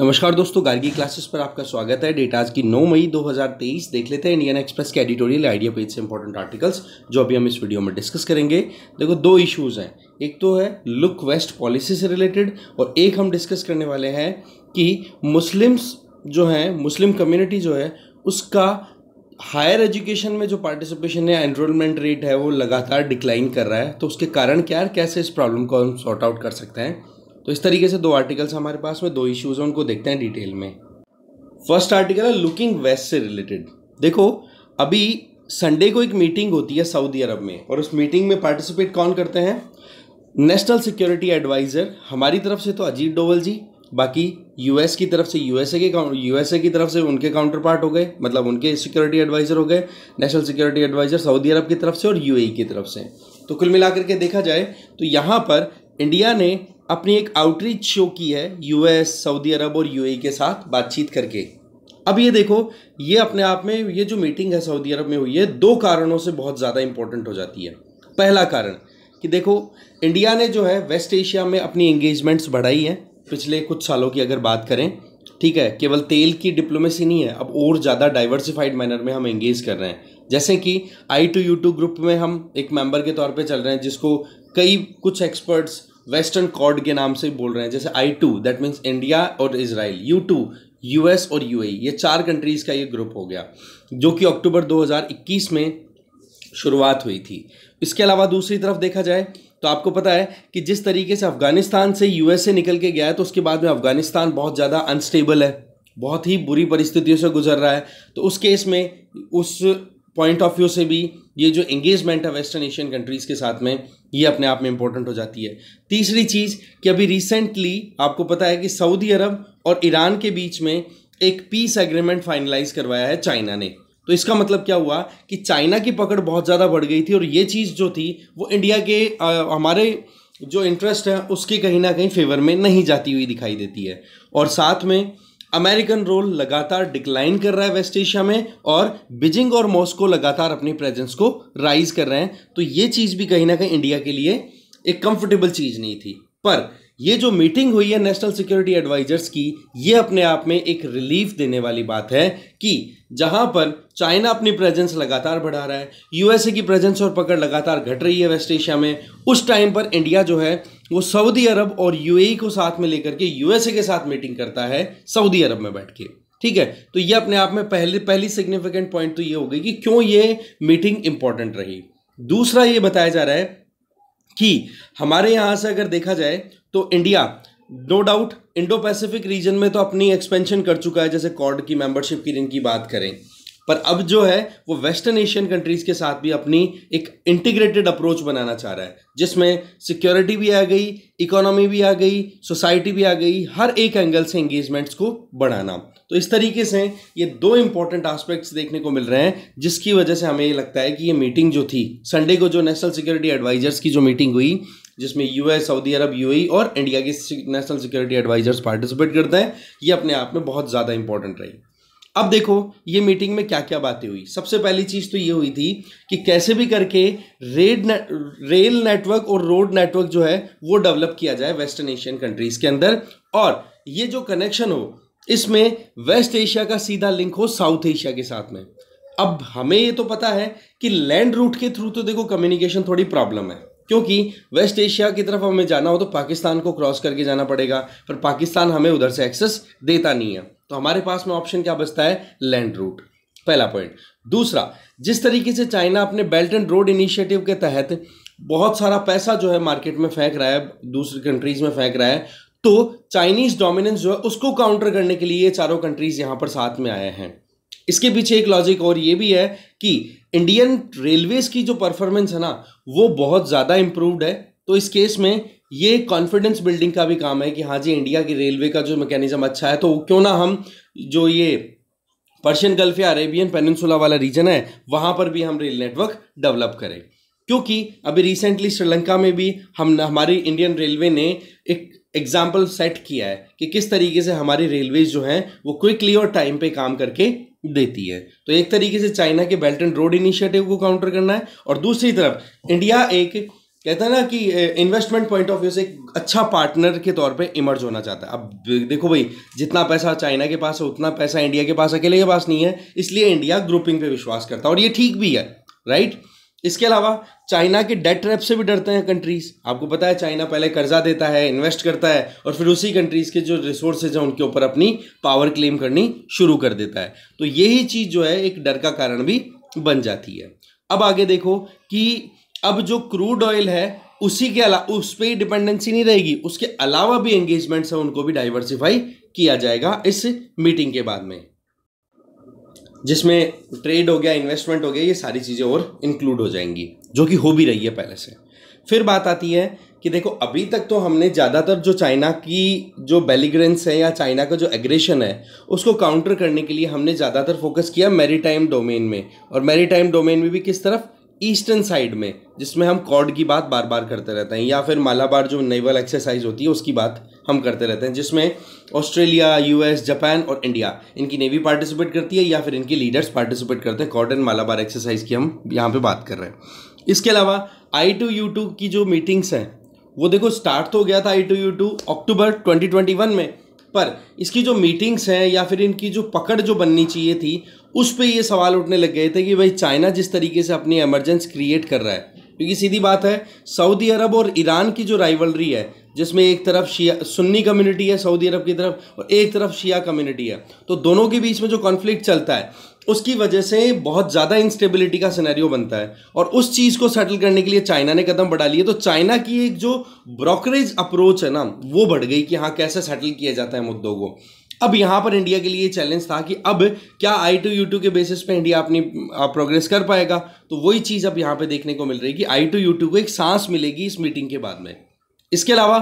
नमस्कार दोस्तों गार्गी क्लासेस पर आपका स्वागत है डेट आज की 9 मई 2023 देख लेते हैं इंडियन एक्सप्रेस के एडिटोरियल आइडिया पेज से इंपॉर्टेंट आर्टिकल्स जो अभी हम इस वीडियो में डिस्कस करेंगे देखो दो इश्यूज़ हैं एक तो है लुक वेस्ट पॉलिसी से रिलेटेड और एक हम डिस्कस करने वाले हैं कि मुस्लिम्स जो हैं मुस्लिम कम्युनिटी जो है उसका हायर एजुकेशन में जो पार्टिसिपेशन या एनरोलमेंट रेट है वो लगातार डिक्लाइन कर रहा है तो उसके कारण क्या है कैसे इस प्रॉब्लम को हम सॉर्ट आउट कर सकते हैं तो इस तरीके से दो आर्टिकल्स हमारे पास में दो इश्यूज़ हैं उनको देखते हैं डिटेल में फर्स्ट आर्टिकल है लुकिंग वेस्ट से रिलेटेड देखो अभी संडे को एक मीटिंग होती है सऊदी अरब में और उस मीटिंग में पार्टिसिपेट कौन करते हैं नेशनल सिक्योरिटी एडवाइज़र हमारी तरफ से तो अजीत डोवल जी बाकी यूएस की तरफ से यूएसए के यूएसए की तरफ से उनके काउंटर पार्ट हो गए मतलब उनके सिक्योरिटी एडवाइज़र हो गए national security adviser Saudi Arab की तरफ से और यूएई e की तरफ से तो कुल मिलाकर के देखा जाए तो यहाँ पर इंडिया ने अपनी एक आउटरीच शो की है यूएस सऊदी अरब और यूएई e के साथ बातचीत करके अब ये देखो ये अपने आप में ये जो मीटिंग है सऊदी अरब में हुई है दो कारणों से बहुत ज़्यादा इंपॉर्टेंट हो जाती है पहला कारण कि देखो इंडिया ने जो है वेस्ट एशिया में अपनी एंगेजमेंट्स बढ़ाई हैं पिछले कुछ सालों की अगर बात करें ठीक है केवल तेल की डिप्लोमेसी नहीं है अब और ज़्यादा डाइवर्सिफाइड मैनर में हम एंगेज कर रहे हैं जैसे कि I two U two group में हम एक मेंबर के तौर पे चल रहे हैं जिसको कई कुछ एक्सपर्ट्स वेस्टर्न कॉर्ड के नाम से बोल रहे हैं जैसे I two that means India और इसराइल यू टू एस और ए e, ये चार कंट्रीज़ का ये ग्रुप हो गया जो कि अक्टूबर 2021 में शुरुआत हुई थी इसके अलावा दूसरी तरफ देखा जाए तो आपको पता है कि जिस तरीके से अफ़गानिस्तान से ए निकल के गया है तो उसके बाद में अफ़गानिस्तान बहुत ज़्यादा अनस्टेबल है बहुत ही बुरी परिस्थितियों से गुजर रहा है तो उस केस में उस पॉइंट ऑफ व्यू से भी ये जो एंगेजमेंट है वेस्टर्न एशियन कंट्रीज़ के साथ में ये अपने आप में इंपॉर्टेंट हो जाती है तीसरी चीज़ कि अभी रिसेंटली आपको पता है कि सऊदी अरब और ईरान के बीच में एक पीस एग्रीमेंट फाइनलाइज करवाया है चाइना ने तो इसका मतलब क्या हुआ कि चाइना की पकड़ बहुत ज़्यादा बढ़ गई थी और ये चीज़ जो थी वो इंडिया के आ, हमारे जो इंटरेस्ट है उसके कहीं ना कहीं फेवर में नहीं जाती हुई दिखाई देती है और साथ में अमेरिकन रोल लगातार डिक्लाइन कर रहा है वेस्ट एशिया में और बीजिंग और मॉस्को लगातार अपनी प्रेजेंस को राइज कर रहे हैं तो ये चीज़ भी कहीं ना कहीं इंडिया के लिए एक कंफर्टेबल चीज़ नहीं थी पर ये जो मीटिंग हुई है नेशनल सिक्योरिटी एडवाइजर्स की ये अपने आप में एक रिलीफ देने वाली बात है कि जहां पर चाइना अपनी प्रेजेंस लगातार बढ़ा रहा है यूएसए की प्रेजेंस और पकड़ लगातार घट रही है वेस्ट एशिया में उस टाइम पर इंडिया जो है वो सऊदी अरब और यूएई को साथ में लेकर के यूएसए के साथ मीटिंग करता है सऊदी अरब में बैठ के ठीक है तो ये अपने आप में पहले पहली सिग्निफिकेंट पॉइंट तो ये हो गई कि क्यों ये मीटिंग इंपॉर्टेंट रही दूसरा ये बताया जा रहा है कि हमारे यहां से अगर देखा जाए तो India no doubt Indo Pacific region में तो अपनी एक्सपेंशन कर चुका है जैसे कॉर्ड की मेंबरशिप की जिनकी बात करें पर अब जो है वो वेस्टर्न एशियन कंट्रीज़ के साथ भी अपनी एक इंटीग्रेटेड अप्रोच बनाना चाह रहा है जिसमें सिक्योरिटी भी आ गई इकोनॉमी भी आ गई सोसाइटी भी आ गई हर एक एंगल से एंगेजमेंट्स को बढ़ाना तो इस तरीके से ये दो इंपॉर्टेंट आस्पेक्ट्स देखने को मिल रहे हैं जिसकी वजह से हमें ये लगता है कि ये मीटिंग जो थी संडे को जो नेशनल सिक्योरिटी एडवाइजर्स की जो मीटिंग हुई जिसमें यूएस सऊदी अरब यूएई और इंडिया के नेशनल सिक्योरिटी एडवाइजर्स पार्टिसिपेट करते हैं ये अपने आप में बहुत ज़्यादा इंपॉर्टेंट रही अब देखो ये मीटिंग में क्या क्या बातें हुई सबसे पहली चीज़ तो ये हुई थी कि कैसे भी करके रेड ने, रेल नेटवर्क और रोड नेटवर्क जो है वो डेवलप किया जाए वेस्टर्न एशियन कंट्रीज के अंदर और ये जो कनेक्शन हो इसमें वेस्ट एशिया का सीधा लिंक हो साउथ एशिया के साथ में अब हमें ये तो पता है कि लैंड रूट के थ्रू तो देखो कम्युनिकेशन थोड़ी प्रॉब्लम है क्योंकि वेस्ट एशिया की तरफ हमें जाना हो तो पाकिस्तान को क्रॉस करके जाना पड़ेगा पर पाकिस्तान हमें उधर से एक्सेस देता नहीं है तो हमारे पास में ऑप्शन क्या बचता है लैंड रूट पहला पॉइंट दूसरा जिस तरीके से चाइना अपने बेल्ट एंड रोड इनिशिएटिव के तहत बहुत सारा पैसा जो है मार्केट में फेंक रहा है दूसरी कंट्रीज में फेंक रहा है तो चाइनीज डोमिनेंस जो है उसको काउंटर करने के लिए चारों कंट्रीज यहां पर साथ में आए हैं इसके पीछे एक लॉजिक और ये भी है कि इंडियन रेलवेज की जो परफॉर्मेंस है ना वो बहुत ज़्यादा इम्प्रूवड है तो इस केस में ये कॉन्फिडेंस बिल्डिंग का भी काम है कि हाँ जी इंडिया की रेलवे का जो मैकेनिज्म अच्छा है तो क्यों ना हम जो ये पर्शियन गल्फ या अरेबियन पेनिनसुला वाला रीजन है वहाँ पर भी हम रेल नेटवर्क डेवलप करें क्योंकि अभी रिसेंटली श्रीलंका में भी हम हमारी इंडियन रेलवे ने एक एग्जाम्पल सेट किया है कि किस तरीके से हमारी रेलवे जो हैं वो क्विकली और टाइम पे काम करके देती है तो एक तरीके से चाइना के बेल्ट एंड रोड इनिशिएटिव को काउंटर करना है और दूसरी तरफ इंडिया एक कहते हैं ना कि इन्वेस्टमेंट पॉइंट ऑफ व्यू से एक अच्छा पार्टनर के तौर पे इमर्ज होना चाहता है अब देखो भाई जितना पैसा चाइना के पास है उतना पैसा इंडिया के पास अकेले के पास नहीं है इसलिए इंडिया ग्रुपिंग पे विश्वास करता है और ये ठीक भी है राइट इसके अलावा चाइना के डेट ट्रैप से भी डरते हैं कंट्रीज आपको पता है चाइना पहले कर्जा देता है इन्वेस्ट करता है और फिर उसी कंट्रीज़ के जो रिसोर्सेज हैं उनके ऊपर अपनी पावर क्लेम करनी शुरू कर देता है तो यही चीज़ जो है एक डर का कारण भी बन जाती है अब आगे देखो कि अब जो क्रूड ऑयल है उसी के अलावा उस पर ही डिपेंडेंसी नहीं रहेगी उसके अलावा भी एंगेजमेंट्स हैं उनको भी डाइवर्सिफाई किया जाएगा इस मीटिंग के बाद में जिसमें ट्रेड हो गया इन्वेस्टमेंट हो गया ये सारी चीज़ें और इंक्लूड हो जाएंगी जो कि हो भी रही है पहले से फिर बात आती है कि देखो अभी तक तो हमने ज़्यादातर जो चाइना की जो बेलिग्रेंस है या चाइना का जो एग्रेशन है उसको काउंटर करने के लिए हमने ज़्यादातर फोकस किया मैरीटाइम डोमेन में और मेरी डोमेन में भी किस तरफ ईस्टर्न साइड में जिसमें हम कॉर्ड की बात बार बार करते रहते हैं या फिर मालाबार जो नेवल एक्सरसाइज होती है उसकी बात हम करते रहते हैं जिसमें ऑस्ट्रेलिया यूएस जापान और इंडिया इनकी नेवी पार्टिसिपेट करती है या फिर इनके लीडर्स पार्टिसिपेट करते हैं कॉर्ड एंड मालाबार एक्सरसाइज की हम यहाँ पर बात कर रहे हैं इसके अलावा आई टू यू टू की जो मीटिंग्स हैं वो देखो स्टार्ट तो हो गया था I two U two October twenty twenty one में पर इसकी जो मीटिंग्स हैं या फिर इनकी जो पकड़ जो बननी चाहिए थी उस पर ये सवाल उठने लग गए थे कि भाई चाइना जिस तरीके से अपनी एमरजेंस क्रिएट कर रहा है क्योंकि सीधी बात है सऊदी अरब और ईरान की जो राइवलरी है जिसमें एक तरफ शिया सुन्नी कम्युनिटी है सऊदी अरब की तरफ और एक तरफ शिया कम्युनिटी है तो दोनों के बीच में जो कॉन्फ्लिक्ट चलता है उसकी वजह से बहुत ज़्यादा इंस्टेबिलिटी का सिनेरियो बनता है और उस चीज़ को सेटल करने के लिए चाइना ने कदम बढ़ा लिए तो चाइना की एक जो ब्रोकरेज अप्रोच है ना वो बढ़ गई कि हाँ कैसे सेटल किया जाता है मुद्दों को अब यहाँ पर इंडिया के लिए चैलेंज था कि अब क्या आई टू यू टू के बेसिस पे इंडिया अपनी प्रोग्रेस कर पाएगा तो वही चीज़ अब यहाँ पे देखने को मिल रही है कि आई टू यू टू को एक सांस मिलेगी इस मीटिंग के बाद में इसके अलावा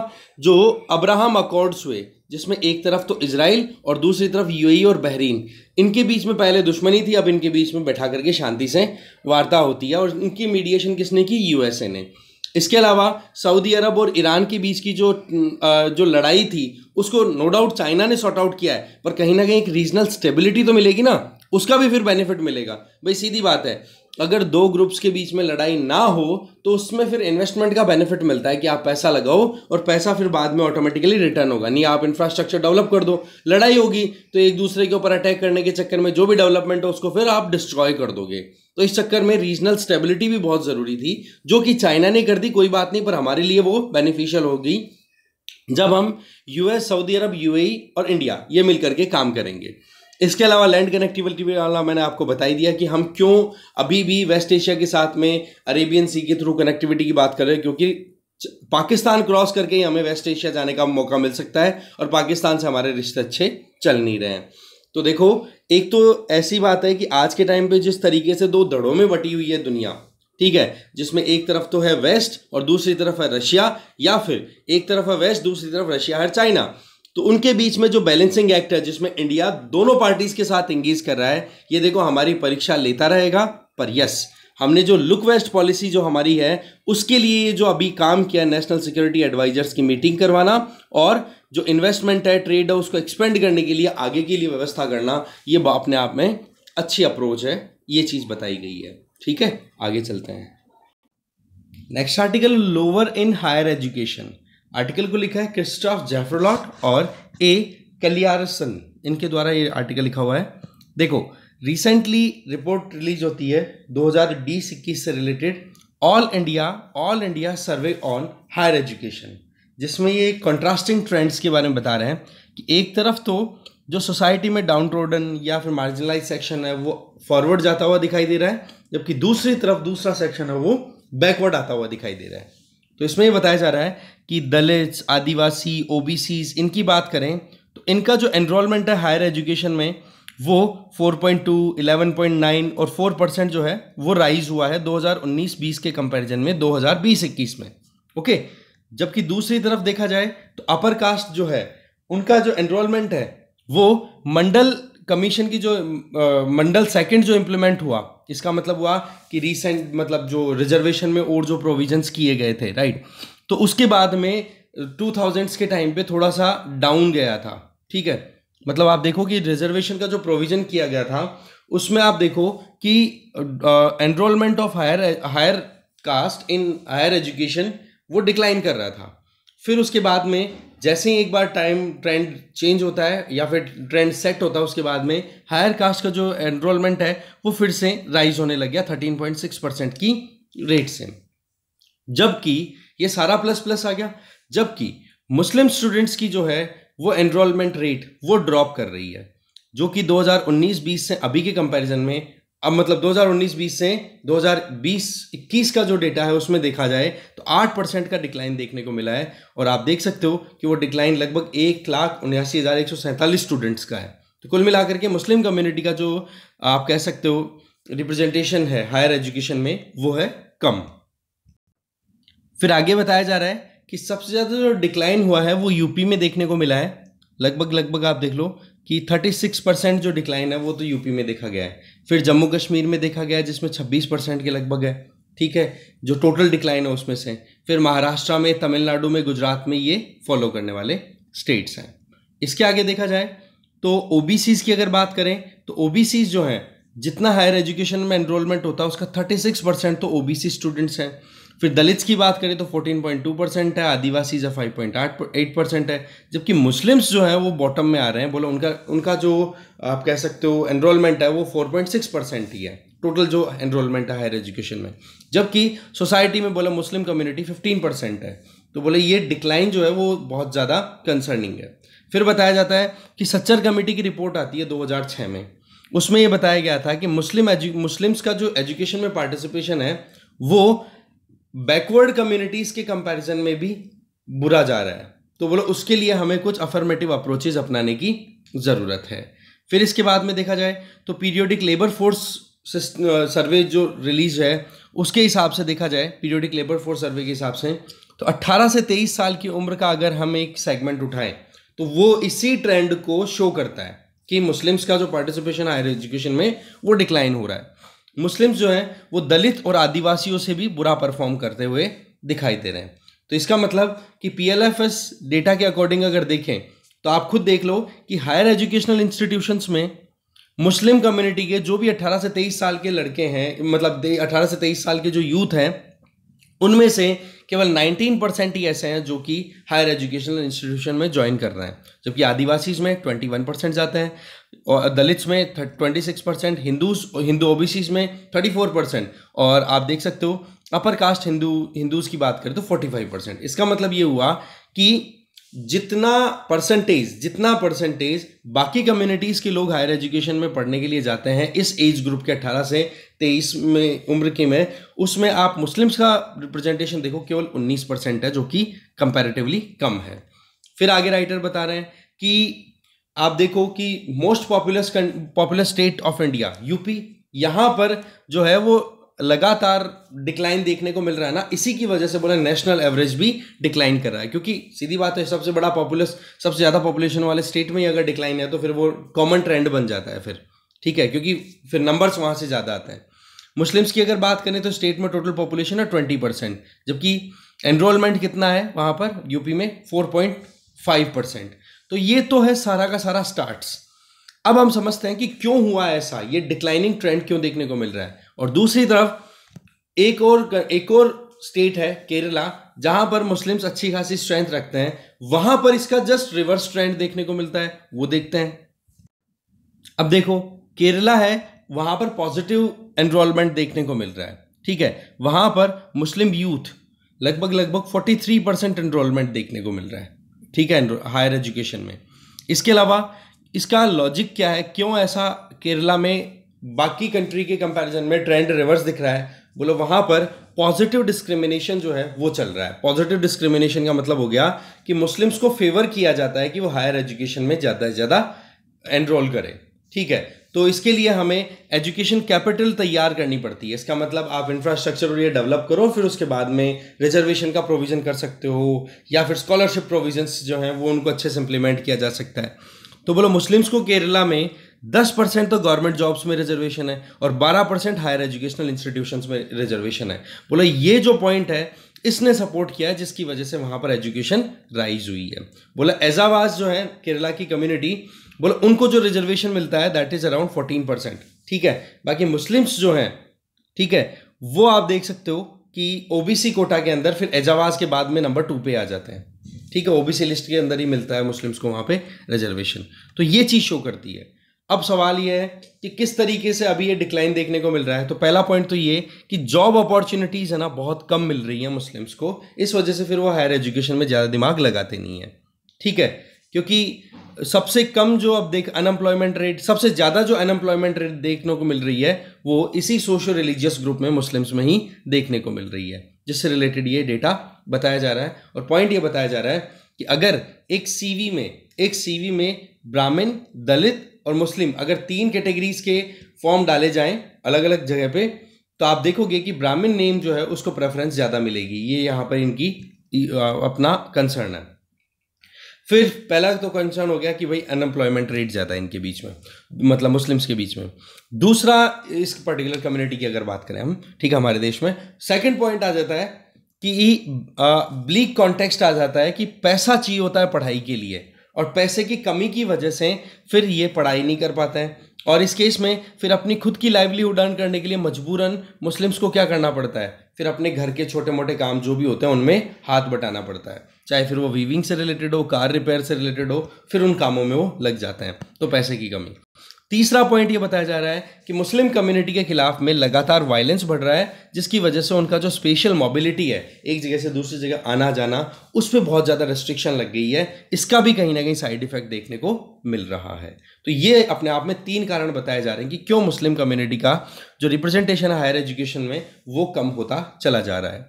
जो अब्राहम अकॉर्ड्स हुए जिसमें एक तरफ तो इसराइल और दूसरी तरफ यू e और बहरीन इनके बीच में पहले दुश्मनी थी अब इनके बीच में बैठा करके शांति से वार्ता होती है और इनकी मीडिएशन किसने की यूएसए ने इसके अलावा सऊदी अरब और ईरान के बीच की जो जो लड़ाई थी उसको नो डाउट चाइना ने सॉर्ट आउट किया है पर कहीं ना कहीं एक रीजनल स्टेबिलिटी तो मिलेगी ना उसका भी फिर बेनिफिट मिलेगा भाई सीधी बात है अगर दो ग्रुप्स के बीच में लड़ाई ना हो तो उसमें फिर इन्वेस्टमेंट का बेनिफिट मिलता है कि आप पैसा लगाओ और पैसा फिर बाद में ऑटोमेटिकली रिटर्न होगा नहीं आप इंफ्रास्ट्रक्चर डेवलप कर दो लड़ाई होगी तो एक दूसरे के ऊपर अटैक करने के चक्कर में जो भी डेवलपमेंट हो उसको फिर आप डिस्ट्रॉय कर दोगे तो इस चक्कर में रीजनल स्टेबिलिटी भी बहुत ज़रूरी थी जो कि चाइना ने कर दी कोई बात नहीं पर हमारे लिए वो बेनिफिशियल होगी जब हम यूएस सऊदी अरब यूएई और इंडिया ये मिल करके काम करेंगे इसके अलावा लैंड कनेक्टिविटी वाला मैंने आपको बता ही दिया कि हम क्यों अभी भी वेस्ट एशिया के साथ में अरेबियन सी के थ्रू कनेक्टिविटी की बात कर रहे हैं क्योंकि पाकिस्तान क्रॉस करके ही हमें वेस्ट एशिया जाने का मौका मिल सकता है और पाकिस्तान से हमारे रिश्ते अच्छे चल नहीं रहे हैं तो देखो एक तो ऐसी बात है कि आज के टाइम पे जिस तरीके से दो दड़ों में बटी हुई है दुनिया ठीक है जिसमें एक तरफ तो है वेस्ट और दूसरी तरफ है रशिया या फिर एक तरफ है वेस्ट दूसरी तरफ रशिया है चाइना तो उनके बीच में जो बैलेंसिंग एक्ट है जिसमें इंडिया दोनों पार्टीज के साथ इंगेज कर रहा है ये देखो हमारी परीक्षा लेता रहेगा पर यस हमने जो लुक वेस्ट पॉलिसी जो हमारी है उसके लिए जो अभी काम किया नेशनल सिक्योरिटी एडवाइजर्स की मीटिंग करवाना और जो इन्वेस्टमेंट है ट्रेड है उसको एक्सपेंड करने के लिए आगे के लिए व्यवस्था करना ये अपने आप में अच्छी अप्रोच है ये चीज़ बताई गई है ठीक है आगे चलते हैं next article lower in higher education article को लिखा है क्रिस्टॉफ जेफ्रोलॉट और ए कलियारसन इनके द्वारा ये आर्टिकल लिखा हुआ है देखो रिसेंटली रिपोर्ट रिलीज होती है दो हजार से related all India all India survey on higher education जिसमें ये कंट्रास्टिंग ट्रेंड्स के बारे में बता रहे हैं कि एक तरफ तो जो सोसाइटी में डाउन रोडन या फिर मार्जिनलाइज सेक्शन है वो फॉरवर्ड जाता हुआ दिखाई दे रहा है जबकि दूसरी तरफ दूसरा सेक्शन है वो बैकवर्ड आता हुआ दिखाई दे रहा है तो इसमें ये बताया जा रहा है कि दलित आदिवासी ओ इनकी बात करें तो इनका जो एनरोलमेंट है हायर एजुकेशन में वो 4.2, 11.9 और 4 परसेंट जो है वो राइज हुआ है 2019-20 के कंपैरिजन में 2020-21 में ओके जबकि दूसरी तरफ देखा जाए तो अपर कास्ट जो है उनका जो एनरोलमेंट है वो मंडल कमीशन की जो आ, मंडल सेकंड जो इम्प्लीमेंट हुआ इसका मतलब हुआ कि रिसेंट मतलब जो रिजर्वेशन में और जो प्रोविजंस किए गए थे राइट तो उसके बाद में टू थाउजेंड्स के टाइम पे थोड़ा सा डाउन गया था ठीक है मतलब आप देखो कि रिजर्वेशन का जो प्रोविजन किया गया था उसमें आप देखो कि enrolment of higher higher caste in higher education वो डिक्लाइन कर रहा था फिर उसके बाद में जैसे ही एक बार टाइम ट्रेंड चेंज होता है या फिर ट्रेंड सेट होता है उसके बाद में हायर कास्ट का जो एनरोलमेंट है वो फिर से राइज होने लग गया थर्टीन पॉइंट सिक्स परसेंट की रेट से जबकि ये सारा प्लस प्लस आ गया जबकि मुस्लिम स्टूडेंट्स की जो है वो एनरोलमेंट रेट वो ड्रॉप कर रही है जो कि 2019-20 से अभी के कंपैरिजन में अब मतलब 2019-20 से 2020-21 का जो डेटा है उसमें देखा जाए तो 8 परसेंट का डिक्लाइन देखने को मिला है और आप देख सकते हो कि वो डिक्लाइन लगभग एक लाख उन्यासी हज़ार एक सौ सैंतालीस स्टूडेंट्स का है तो कुल मिलाकर के मुस्लिम कम्युनिटी का जो आप कह सकते हो रिप्रेजेंटेशन है हायर एजुकेशन में वो है कम फिर आगे बताया जा रहा है कि सबसे ज़्यादा जो डिक्लाइन हुआ है वो यूपी में देखने को मिला है लगभग लगभग आप देख लो कि 36 परसेंट जो डिक्लाइन है वो तो यूपी में देखा गया है फिर जम्मू कश्मीर में देखा गया है जिसमें 26 परसेंट के लगभग है ठीक है जो टोटल डिक्लाइन है उसमें से फिर महाराष्ट्र में तमिलनाडु में गुजरात में ये फॉलो करने वाले स्टेट्स हैं इसके आगे देखा जाए तो ओ की अगर बात करें तो ओ जो हैं जितना हायर एजुकेशन में एनरोलमेंट होता है उसका थर्टी परसेंट तो ओ स्टूडेंट्स हैं फिर दलित्स की बात करें तो 14.2 परसेंट है आदिवासी या 5.8 परसेंट है जबकि मुस्लिम्स जो हैं वो बॉटम में आ रहे हैं बोलो उनका उनका जो आप कह सकते हो एनरोलमेंट है वो 4.6 परसेंट ही है टोटल जो एनरोलमेंट है हायर एजुकेशन में जबकि सोसाइटी में बोला मुस्लिम कम्युनिटी फिफ्टीन परसेंट है तो बोले ये डिक्लाइन जो है वो बहुत ज़्यादा कंसर्निंग है फिर बताया जाता है कि सच्चर कमेटी की रिपोर्ट आती है 2006 में उसमें ये बताया गया था कि मुस्लिम मुस्लिम्स का जो एजुकेशन में पार्टिसिपेशन है वो बैकवर्ड कम्युनिटीज के कंपैरिजन में भी बुरा जा रहा है तो बोलो उसके लिए हमें कुछ अफर्मेटिव अप्रोचेज अपनाने की ज़रूरत है फिर इसके बाद में देखा जाए तो पीरियोडिक लेबर फोर्स सर्वे जो रिलीज है उसके हिसाब से देखा जाए पीरियोडिक लेबर फोर्स सर्वे के हिसाब से तो 18 से 23 साल की उम्र का अगर हम एक सेगमेंट उठाएं तो वो इसी ट्रेंड को शो करता है कि मुस्लिम्स का जो पार्टिसिपेशन हायर एजुकेशन में वो डिक्लाइन हो रहा है मुस्लिम्स जो हैं वो दलित और आदिवासियों से भी बुरा परफॉर्म करते हुए दिखाई दे रहे हैं तो इसका मतलब कि P L F S data के अकॉर्डिंग अगर देखें तो आप खुद देख लो कि हायर एजुकेशनल इंस्टीट्यूशंस में मुस्लिम कम्युनिटी के जो भी 18 से 23 साल के लड़के हैं मतलब 18 से 23 साल के जो यूथ हैं उनमें से केवल 19 परसेंट ही ऐसे हैं जो कि हायर एजुकेशनल इंस्टीट्यूशन में ज्वाइन कर रहे हैं जबकि आदिवासीज में 21 परसेंट जाते हैं और दलित्स में twenty six percent Hindus Hindu OBCs में थर्टी फोर परसेंट और आप देख सकते हो अपर कास्ट हिंदू हिंदूज की बात करें तो फोर्टी फाइव परसेंट इसका मतलब ये हुआ कि जितना परसेंटेज जितना परसेंटेज बाकी कम्युनिटीज़ के लोग हायर एजुकेशन में पढ़ने के लिए जाते हैं इस एज ग्रुप के 18 से 23 में उम्र के में उसमें आप मुस्लिम्स का रिप्रेजेंटेशन देखो केवल 19 परसेंट है जो कि कंपैरेटिवली कम है फिर आगे राइटर बता रहे हैं कि आप देखो कि most populous popular state of India UP यहाँ पर जो है वो लगातार डिक्लाइन देखने को मिल रहा है ना इसी की वजह से बोला नेशनल एवरेज भी डिक्लाइन कर रहा है क्योंकि सीधी बात है सबसे बड़ा पॉपुलस सबसे ज़्यादा पॉपुलेशन वाले स्टेट में ही अगर डिक्लाइन है तो फिर वो कॉमन ट्रेंड बन जाता है फिर ठीक है क्योंकि फिर नंबर्स वहाँ से ज़्यादा आते हैं मुस्लिम्स की अगर बात करें तो स्टेट में टोटल पॉपुलेशन है ट्वेंटी परसेंट जबकि एनरोलमेंट कितना है वहाँ पर यूपी में फोर पॉइंट फाइव परसेंट तो ये तो है सारा का सारा स्टार्ट्स अब हम समझते हैं कि क्यों हुआ ऐसा ये डिक्लाइनिंग ट्रेंड क्यों देखने को मिल रहा है और दूसरी तरफ एक और एक और स्टेट है केरला जहां पर मुस्लिम्स अच्छी खासी स्ट्रेंथ रखते हैं वहां पर इसका जस्ट रिवर्स ट्रेंड देखने को मिलता है वो देखते हैं अब देखो केरला है वहां पर पॉजिटिव एनरोलमेंट देखने को मिल रहा है ठीक है वहां पर मुस्लिम यूथ लगभग लगभग 43 परसेंट एनरोलमेंट देखने को मिल रहा है ठीक है हायर एजुकेशन में इसके अलावा इसका लॉजिक क्या है क्यों ऐसा केरला में बाकी कंट्री के कंपैरिजन में ट्रेंड रिवर्स दिख रहा है बोलो वहाँ पर पॉजिटिव डिस्क्रिमिनेशन जो है वो चल रहा है पॉजिटिव डिस्क्रिमिनेशन का मतलब हो गया कि मुस्लिम्स को फेवर किया जाता है कि वो हायर एजुकेशन में ज़्यादा से ज़्यादा एनरोल करें ठीक है तो इसके लिए हमें एजुकेशन कैपिटल तैयार करनी पड़ती है इसका मतलब आप इंफ्रास्ट्रक्चर और ये डेवलप करो फिर उसके बाद में रिजर्वेशन का प्रोविज़न कर सकते हो या फिर स्कॉलरशिप प्रोविजंस जो हैं वो उनको अच्छे से इम्प्लीमेंट किया जा सकता है तो बोलो मुस्लिम्स को केरला में दस परसेंट तो गवर्नमेंट जॉब्स में रिजर्वेशन है और बारह परसेंट हायर एजुकेशनल इंस्टीट्यूशन में रिजर्वेशन है बोलो ये जो पॉइंट है इसने सपोर्ट किया है जिसकी वजह से वहाँ पर एजुकेशन राइज हुई है बोला एजावाज जो है केरला की कम्युनिटी बोले उनको जो रिजर्वेशन मिलता है that is around fourteen percent ठीक है बाकी मुस्लिम्स जो हैं ठीक है वो आप देख सकते हो कि ओबीसी कोटा के अंदर फिर एजावाज के बाद में नंबर टू पे आ जाते हैं ठीक है ओबीसी लिस्ट के अंदर ही मिलता है मुस्लिम्स को वहाँ पे रिजर्वेशन तो ये चीज़ शो करती है अब सवाल ये है कि किस तरीके से अभी ये डिक्लाइन देखने को मिल रहा है तो पहला पॉइंट तो ये कि जॉब अपॉर्चुनिटीज़ है ना बहुत कम मिल रही है मुस्लिम्स को इस वजह से फिर वो हायर एजुकेशन में ज़्यादा दिमाग लगाते नहीं है ठीक है क्योंकि सबसे कम जो अब देख अनएम्प्लॉयमेंट रेट सबसे ज़्यादा जो अनएम्प्लॉयमेंट रेट देखने को मिल रही है वो इसी सोशो रिलीजियस ग्रुप में मुस्लिम्स में ही देखने को मिल रही है जिससे रिलेटेड ये डेटा बताया जा रहा है और पॉइंट ये बताया जा रहा है कि अगर एक सीवी में एक सीवी में ब्राह्मण दलित और मुस्लिम अगर तीन कैटेगरीज के फॉर्म डाले जाएं अलग अलग जगह पे तो आप देखोगे कि ब्राह्मण नेम जो है उसको प्रेफरेंस ज़्यादा मिलेगी ये यहाँ पर इनकी अपना कंसर्न है फिर पहला तो कंसर्न हो गया कि भाई अनएम्प्लॉयमेंट रेट ज़्यादा है इनके बीच में मतलब मुस्लिम्स के बीच में दूसरा इस पर्टिकुलर कम्युनिटी की अगर बात करें हम ठीक है हमारे देश में सेकेंड पॉइंट आ जाता है कि ब्लीक कॉन्टेक्स्ट आ जाता है कि पैसा चाहिए होता है पढ़ाई के लिए और पैसे की कमी की वजह से फिर ये पढ़ाई नहीं कर पाते हैं और इस केस में फिर अपनी खुद की लाइवलीहुड अर्न करने के लिए मजबूरन मुस्लिम्स को क्या करना पड़ता है फिर अपने घर के छोटे मोटे काम जो भी होते हैं उनमें हाथ बटाना पड़ता है चाहे फिर वो वीविंग से रिलेटेड हो कार रिपेयर से रिलेटेड हो फिर उन कामों में वो लग जाते हैं तो पैसे की कमी तीसरा पॉइंट ये बताया जा रहा है कि मुस्लिम कम्युनिटी के खिलाफ में लगातार वायलेंस बढ़ रहा है जिसकी वजह से उनका जो स्पेशल मोबिलिटी है एक जगह से दूसरी जगह आना जाना उस पर बहुत ज़्यादा रेस्ट्रिक्शन लग गई है इसका भी कहीं ना कहीं साइड इफेक्ट देखने को मिल रहा है तो ये अपने आप में तीन कारण बताए जा रहे हैं कि क्यों मुस्लिम कम्युनिटी का जो रिप्रेजेंटेशन है हायर एजुकेशन में वो कम होता चला जा रहा है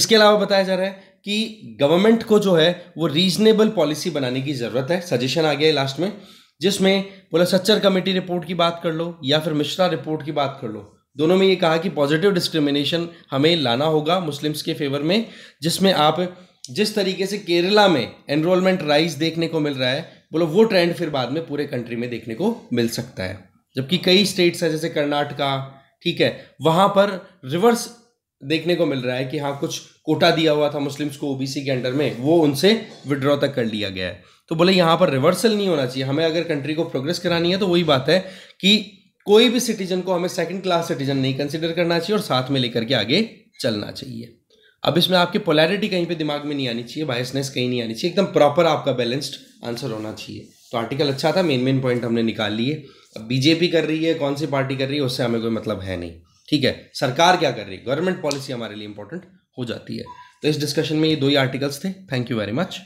इसके अलावा बताया जा रहा है कि गवर्नमेंट को जो है वो रीजनेबल पॉलिसी बनाने की ज़रूरत है सजेशन आ गया है लास्ट में जिसमें सच्चर कमेटी रिपोर्ट की बात कर लो या फिर मिश्रा रिपोर्ट की बात कर लो दोनों में ये कहा कि पॉजिटिव डिस्क्रिमिनेशन हमें लाना होगा मुस्लिम्स के फेवर में जिसमें आप जिस तरीके से केरला में एनरोलमेंट राइज देखने को मिल रहा है बोलो वो ट्रेंड फिर बाद में पूरे कंट्री में देखने को मिल सकता है जबकि कई स्टेट्स हैं जैसे कर्नाटका ठीक है वहाँ पर रिवर्स देखने को मिल रहा है कि हाँ कुछ कोटा दिया हुआ था मुस्लिम्स को ओबीसी के अंडर में वो उनसे विड्रॉ तक कर लिया गया है तो बोले यहाँ पर रिवर्सल नहीं होना चाहिए हमें अगर कंट्री को प्रोग्रेस करानी है तो वही बात है कि कोई भी सिटीजन को हमें सेकंड क्लास सिटीजन नहीं कंसिडर करना चाहिए और साथ में लेकर के आगे चलना चाहिए अब इसमें आपकी पोलैरिटी कहीं पे दिमाग में नहीं आनी चाहिए बायसनेस कहीं नहीं आनी चाहिए एकदम प्रॉपर आपका बैलेंस्ड आंसर होना चाहिए तो आर्टिकल अच्छा था मेन मेन पॉइंट हमने निकाल लिए अब बीजेपी कर रही है कौन सी पार्टी कर रही है उससे हमें कोई मतलब है नहीं ठीक है सरकार क्या कर रही है गवर्नमेंट पॉलिसी हमारे लिए इंपॉर्टेंट हो जाती है तो इस डिस्कशन में ये दो ही आर्टिकल्स थे थैंक यू वेरी मच